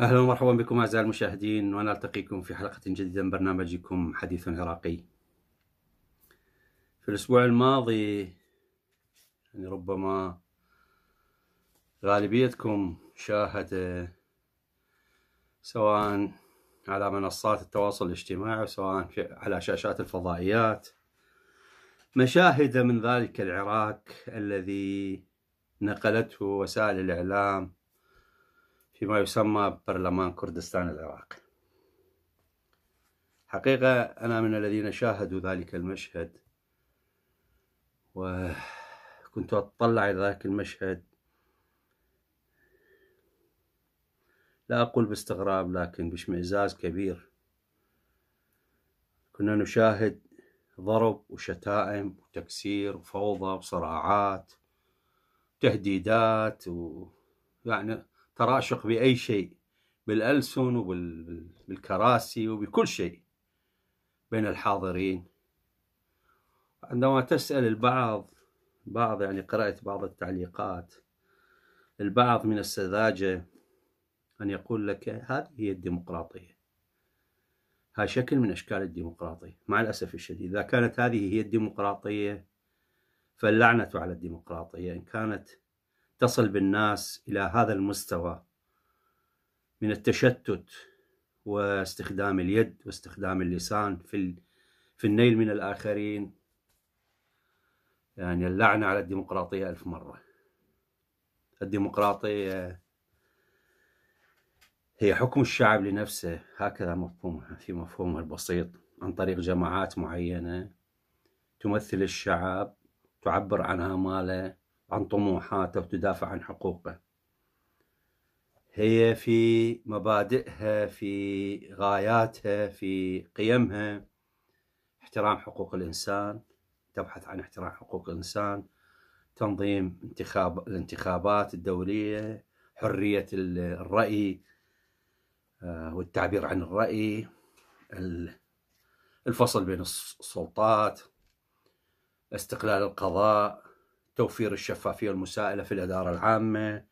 اهلا ومرحبا بكم اعزائي المشاهدين ونلتقيكم في حلقه جديده من برنامجكم حديث عراقي. في الاسبوع الماضي يعني ربما غالبيتكم شاهد سواء على منصات التواصل الاجتماعي سواء على شاشات الفضائيات مشاهد من ذلك العراق الذي نقلته وسائل الاعلام فيما يسمى برلمان كردستان العراقي حقيقة أنا من الذين شاهدوا ذلك المشهد وكنت أتطلع إلى ذلك المشهد لا أقول باستغراب لكن باشمئزاز كبير كنا نشاهد ضرب وشتائم وتكسير وفوضى وصراعات وتهديدات ويعني تراشق باي شيء بالالسن وبالكراسي وبكل شيء بين الحاضرين عندما تسال البعض بعض يعني قرات بعض التعليقات البعض من السذاجه ان يقول لك هذه هي الديمقراطيه هذا شكل من اشكال الديمقراطيه مع الاسف الشديد اذا كانت هذه هي الديمقراطيه فاللعنه على الديمقراطيه ان كانت تصل بالناس إلى هذا المستوى من التشتت واستخدام اليد واستخدام اللسان في في النيل من الآخرين يعني اللعنة على الديمقراطية ألف مرة الديمقراطية هي حكم الشعب لنفسه هكذا مفهومها في مفهومها البسيط عن طريق جماعات معينة تمثل الشعب تعبر عن آماله عن طموحاته وتدافع عن حقوقه هي في مبادئها في غاياتها في قيمها احترام حقوق الإنسان تبحث عن احترام حقوق الإنسان تنظيم انتخاب الانتخابات الدولية حرية الرأي آه، والتعبير عن الرأي الفصل بين السلطات استقلال القضاء توفير الشفافية والمساءلة في الإدارة العامة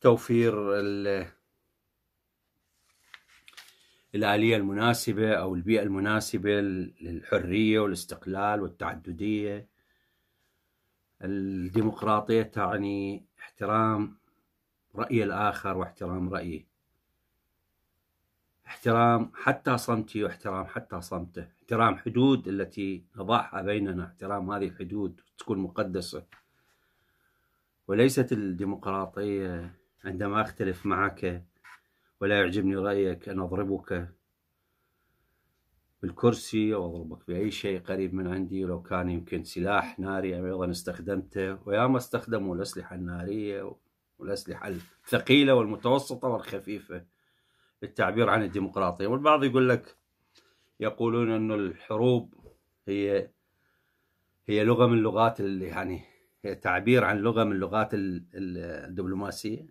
توفير الآلية المناسبة أو البيئة المناسبة للحرية والاستقلال والتعددية الديمقراطية تعني احترام رأي الآخر واحترام رأيه احترام حتى صمتي واحترام حتى صمته احترام حدود التي نضعها بيننا احترام هذه الحدود تكون مقدسة وليست الديمقراطية عندما أختلف معك ولا يعجبني رأيك أن أضربك بالكرسي أو أضربك بأي شيء قريب من عندي ولو كان يمكن سلاح ناري أيضا استخدمته وياما استخدموا الأسلحة النارية والأسلحة الثقيلة والمتوسطة والخفيفة بالتعبير عن الديمقراطية والبعض يقول لك يقولون أن الحروب هي هي لغة من لغات اللي يعني هي تعبير عن لغة من لغات الدبلوماسية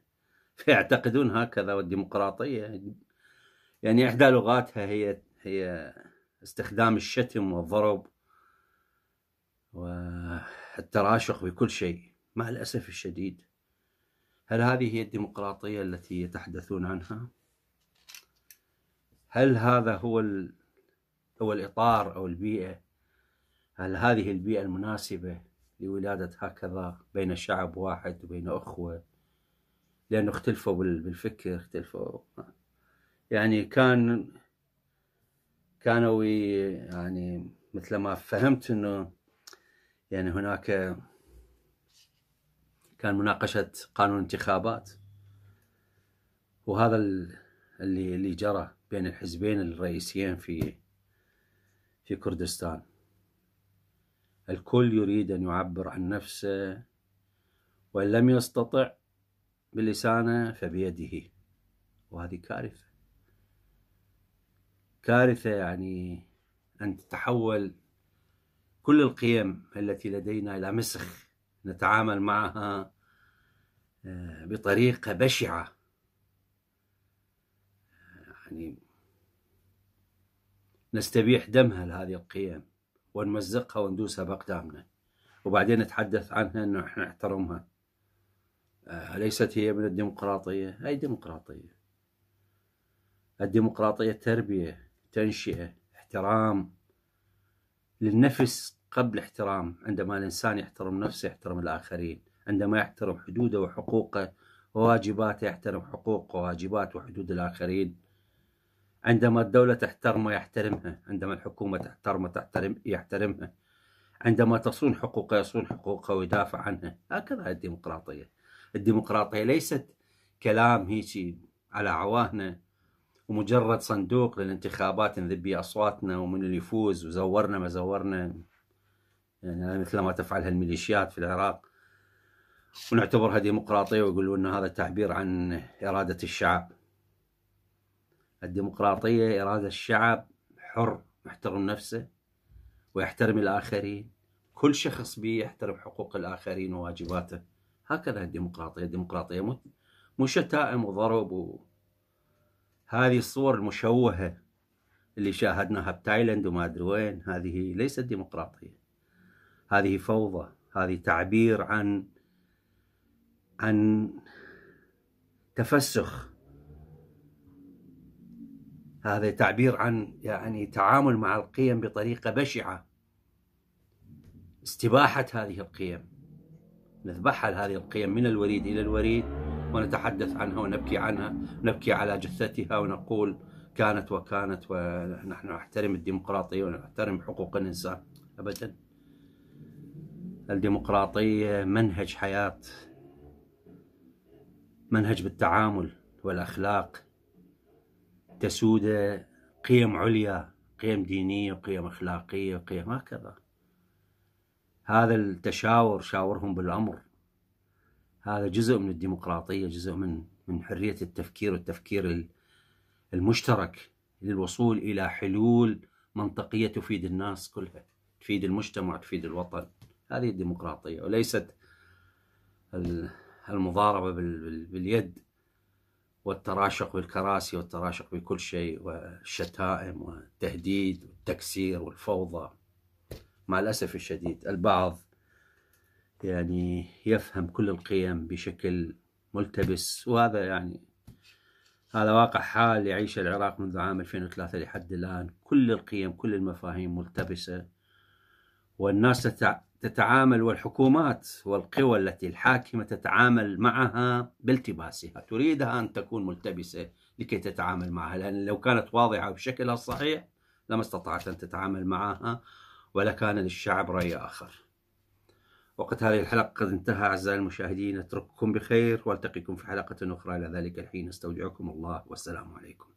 فيعتقدون هكذا والديمقراطية يعني إحدى لغاتها هي هي استخدام الشتم والضرب والتراشق بكل شيء مع الأسف الشديد هل هذه هي الديمقراطية التي يتحدثون عنها؟ هل هذا هو ال... هو الإطار أو البيئة هل هذه البيئة المناسبة لولادة هكذا بين شعب واحد وبين أخوة لأنه اختلفوا بالفكر اختلفوا يعني كان كانوا يعني مثل ما فهمت انه يعني هناك كان مناقشة قانون انتخابات وهذا ال اللي اللي جرى بين الحزبين الرئيسيين في في كردستان الكل يريد أن يعبر عن نفسه وإن لم يستطع بلسانه فبيده وهذه كارثة كارثة يعني أن تتحول كل القيم التي لدينا إلى مسخ نتعامل معها آه، بطريقة بشعة يعني نستبيح دمها لهذه القيم ونمزقها وندوسها بأقدامنا وبعدين نتحدث عنها أنه إحنا نحترمها أليست آه، هي من الديمقراطية؟ أي ديمقراطية؟ الديمقراطية تربية تنشئة احترام للنفس قبل احترام عندما الإنسان يحترم نفسه يحترم الآخرين عندما يحترم حدوده وحقوقه وواجباته يحترم حقوق وواجبات وحدود الآخرين عندما الدولة تحترمه يحترمها عندما الحكومة تحترمه تحترم يحترمها عندما تصون حقوقه يصون حقوقه ويدافع عنها هكذا الديمقراطية الديمقراطية ليست كلام هيجي على عواهنا ومجرد صندوق للانتخابات نذبي أصواتنا ومن اللي يفوز وزورنا ما زورنا يعني مثل ما تفعلها الميليشيات في العراق ونعتبرها ديمقراطية ويقولون أن هذا تعبير عن إرادة الشعب الديمقراطية إرادة الشعب حر محترم نفسه ويحترم الآخرين كل شخص بي يحترم حقوق الآخرين وواجباته هكذا الديمقراطية الديمقراطية مو شتائم وضرب و... هذه الصور المشوهة اللي شاهدناها بتايلاند وما أدري وين هذه ليست ديمقراطية هذه فوضى هذه تعبير عن عن تفسخ هذا تعبير عن يعني تعامل مع القيم بطريقة بشعة استباحة هذه القيم نذبحها هذه القيم من الوريد إلى الوريد ونتحدث عنها ونبكي عنها نبكي على جثتها ونقول كانت وكانت ونحن نحترم الديمقراطية ونحترم حقوق الإنسان أبدا الديمقراطية منهج حياة منهج بالتعامل والأخلاق تسود قيم عليا قيم دينية وقيم أخلاقية وقيم هكذا هذا التشاور شاورهم بالأمر هذا جزء من الديمقراطية جزء من من حرية التفكير والتفكير المشترك للوصول إلى حلول منطقية تفيد الناس كلها تفيد المجتمع تفيد الوطن هذه الديمقراطية وليست المضاربة باليد والتراشق بالكراسي والتراشق بكل شيء والشتائم والتهديد والتكسير والفوضى مع الأسف الشديد البعض يعني يفهم كل القيم بشكل ملتبس وهذا يعني هذا واقع حال يعيشه العراق منذ عام 2003 لحد الآن كل القيم كل المفاهيم ملتبسة والناس تتعامل والحكومات والقوى التي الحاكمة تتعامل معها بالتباسها تريدها أن تكون ملتبسة لكي تتعامل معها لأن لو كانت واضحة بشكلها الصحيح لما استطاعت أن تتعامل معها ولا كان للشعب رأي آخر وقت هذه الحلقة قد انتهى أعزائي المشاهدين أترككم بخير وألتقيكم في حلقة أخرى إلى ذلك الحين استودعكم الله والسلام عليكم